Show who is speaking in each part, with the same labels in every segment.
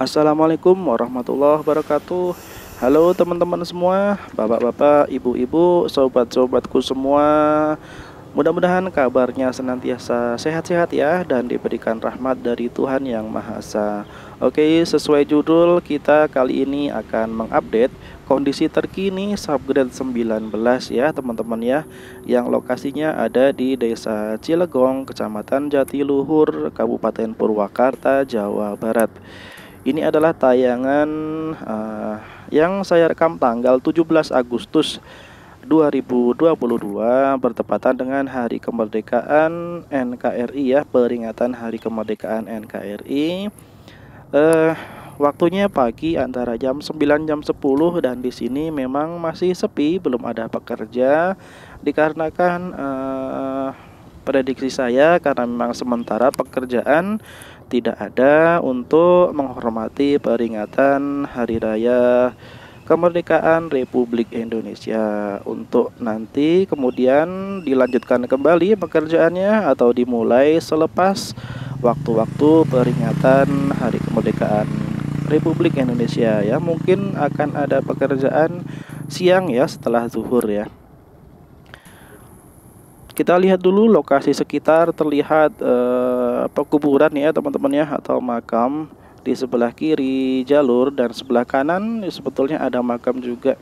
Speaker 1: Assalamualaikum warahmatullahi wabarakatuh Halo teman-teman semua Bapak-bapak, ibu-ibu, sobat-sobatku semua Mudah-mudahan kabarnya senantiasa sehat-sehat ya dan diberikan rahmat dari Tuhan Yang Maha Esa. Oke, sesuai judul kita kali ini akan mengupdate kondisi terkini subgrade 19 ya teman-teman ya yang lokasinya ada di Desa Cilegong, Kecamatan Jatiluhur, Kabupaten Purwakarta, Jawa Barat. Ini adalah tayangan uh, yang saya rekam tanggal 17 Agustus 2022 bertepatan dengan Hari Kemerdekaan NKRI ya, peringatan Hari Kemerdekaan NKRI. Uh, eh, waktunya pagi antara jam 9 jam 10 dan di sini memang masih sepi belum ada pekerja dikarenakan uh, prediksi saya karena memang sementara pekerjaan tidak ada untuk menghormati peringatan Hari Raya kemerdekaan Republik Indonesia untuk nanti kemudian dilanjutkan kembali pekerjaannya atau dimulai selepas waktu-waktu peringatan Hari Kemerdekaan Republik Indonesia ya mungkin akan ada pekerjaan siang ya setelah zuhur ya kita lihat dulu lokasi sekitar terlihat eh, pekuburan ya teman-teman ya atau makam di sebelah kiri jalur dan sebelah kanan ya, sebetulnya ada makam juga.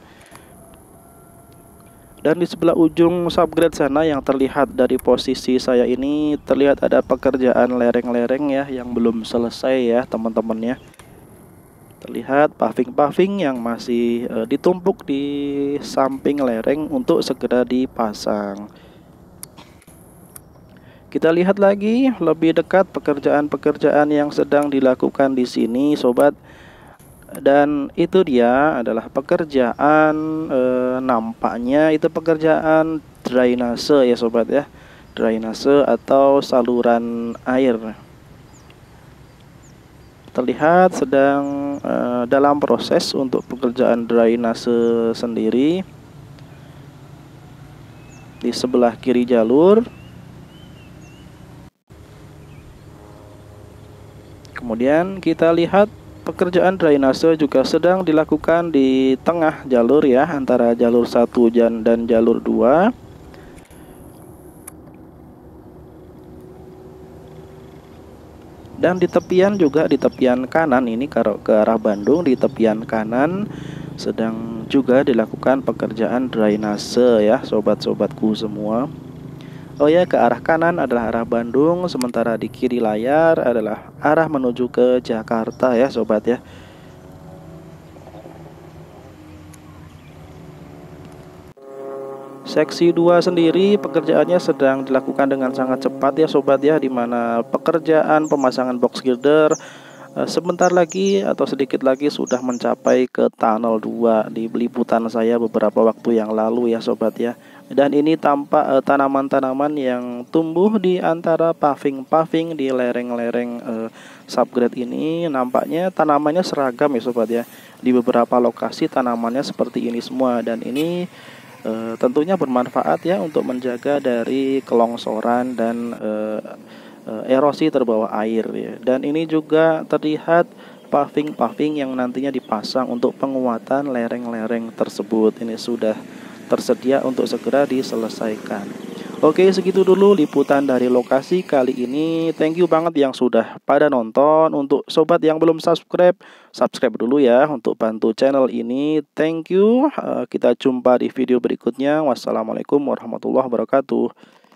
Speaker 1: Dan di sebelah ujung subgrade sana yang terlihat dari posisi saya ini terlihat ada pekerjaan lereng-lereng ya yang belum selesai ya teman-teman ya. Terlihat paving-paving yang masih e, ditumpuk di samping lereng untuk segera dipasang. Kita lihat lagi lebih dekat pekerjaan-pekerjaan yang sedang dilakukan di sini, sobat. Dan itu dia adalah pekerjaan e, nampaknya itu pekerjaan drainase ya, sobat ya. Drainase atau saluran air. Terlihat sedang e, dalam proses untuk pekerjaan drainase sendiri di sebelah kiri jalur Kemudian kita lihat pekerjaan drainase juga sedang dilakukan di tengah jalur ya antara jalur 1 dan jalur 2 dan di tepian juga di tepian kanan ini kalau ke arah Bandung di tepian kanan sedang juga dilakukan pekerjaan drainase ya sobat-sobatku semua Oh ya, ke arah kanan adalah arah Bandung, sementara di kiri layar adalah arah menuju ke Jakarta ya, sobat ya. Seksi 2 sendiri pekerjaannya sedang dilakukan dengan sangat cepat ya sobat ya di mana pekerjaan pemasangan box girder Eh, sebentar lagi atau sedikit lagi sudah mencapai ke tunnel 2 di liputan saya beberapa waktu yang lalu ya sobat ya dan ini tampak tanaman eh, tanaman-tanaman yang tumbuh di antara paving-paving di lereng-lereng uh, subgrade ini nampaknya tanamannya seragam ya sobat ya di beberapa lokasi tanamannya seperti ini semua dan ini tentunya bermanfaat ya untuk menjaga dari kelongsoran dan Eh, erosi terbawa air ya. dan ini juga terlihat paving-paving yang nantinya dipasang untuk penguatan lereng-lereng tersebut ini sudah tersedia untuk segera diselesaikan. Oke, segitu dulu liputan dari lokasi kali ini. Thank you banget yang sudah pada nonton. Untuk sobat yang belum subscribe, subscribe dulu ya untuk bantu channel ini. Thank you. Eh, kita jumpa di video berikutnya. Wassalamualaikum warahmatullahi wabarakatuh.